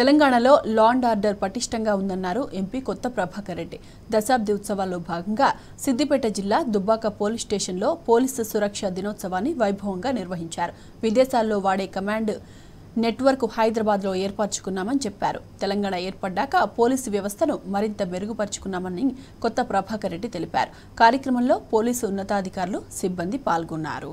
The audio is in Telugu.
తెలంగాణలో లా అండ్ ఆర్డర్ పటిష్టంగా ఉందన్నారు ఎంపీ కొత్త ప్రభాకర్ రెడ్డి దశాబ్ది ఉత్సవాల్లో భాగంగా సిద్దిపేట జిల్లా దుబ్బాక పోలీస్ స్టేషన్లో పోలీసు సురక్ష దినోత్సవాన్ని వైభవంగా నిర్వహించారు విదేశాల్లో వాడే కమాండ్ నెట్వర్క్ హైదరాబాద్లో ఏర్పరచుకున్నామని చెప్పారు తెలంగాణ ఏర్పడ్డాక పోలీసు వ్యవస్థను మరింత మెరుగుపరుచుకున్నామని కొత్త ప్రభాకర్ రెడ్డి తెలిపారు కార్యక్రమంలో పోలీసు ఉన్నతాధికారులు సిబ్బంది పాల్గొన్నారు